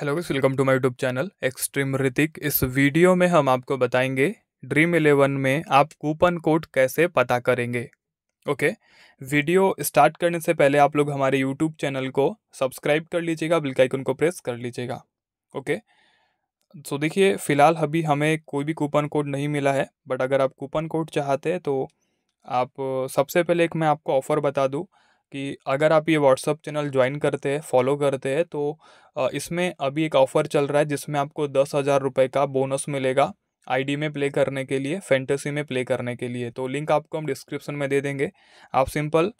hello guys welcome to my YouTube channel extreme Hrithik इस video में हम आपको बताएंगे ड्रीम इलेवन में आप कूपन कोड कैसे पता करेंगे ओके वीडियो स्टार्ट करने से पहले आप लोग हमारे यूट्यूब चैनल को सब्सक्राइब कर लीजिएगा बिल आइकन को प्रेस कर लीजिएगा ओके सो देखिए फ़िलहाल अभी हमें कोई भी कूपन कोड नहीं मिला है बट अगर आप कूपन कोड चाहते हैं तो आप सबसे पहले एक मैं आपको ऑफ़र बता दूँ कि अगर आप ये व्हाट्सअप चैनल ज्वाइन करते हैं फॉलो करते हैं तो इसमें अभी एक ऑफ़र चल रहा है जिसमें आपको दस हज़ार रुपये का बोनस मिलेगा आईडी में प्ले करने के लिए फैंटेसी में प्ले करने के लिए तो लिंक आपको हम डिस्क्रिप्शन में दे देंगे आप सिंपल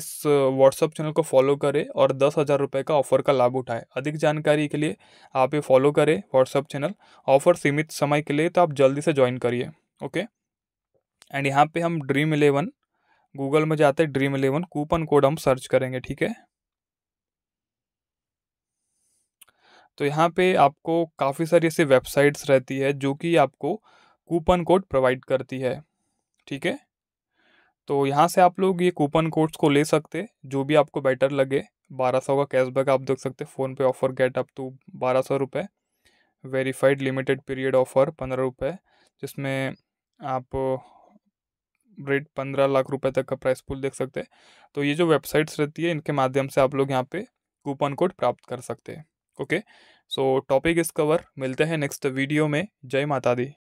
इस व्हाट्सअप चैनल को फॉलो करें और दस हज़ार रुपये का ऑफ़र का लाभ उठाएं अधिक जानकारी के लिए आप ये फॉलो करें व्हाट्सअप चैनल ऑफ़र सीमित समय के लिए तो आप जल्दी से ज्वाइन करिए ओके एंड यहाँ पे हम ड्रीम इलेवन गूगल में जाते ड्रीम इलेवन कूपन कोड हम सर्च करेंगे ठीक है तो यहाँ पे आपको काफ़ी सारी ऐसी वेबसाइट्स रहती है जो कि आपको कूपन कोड प्रोवाइड करती है ठीक है तो यहाँ से आप लोग ये कूपन कोड्स को ले सकते जो भी आपको बेटर लगे बारह सौ का कैशबैक आप देख सकते फ़ोन पे ऑफ़र गेट अप टू बारह सौ रुपये वेरीफाइड लिमिटेड पीरियड ऑफ़र पंद्रह रुपये जिसमें आप रेट पंद्रह लाख रुपए तक का प्राइस पूल देख सकते हैं तो ये जो वेबसाइट्स रहती है इनके माध्यम से आप लोग यहाँ पे कूपन कोड प्राप्त कर सकते हैं ओके सो टॉपिक इस कवर मिलते हैं नेक्स्ट वीडियो में जय माता दी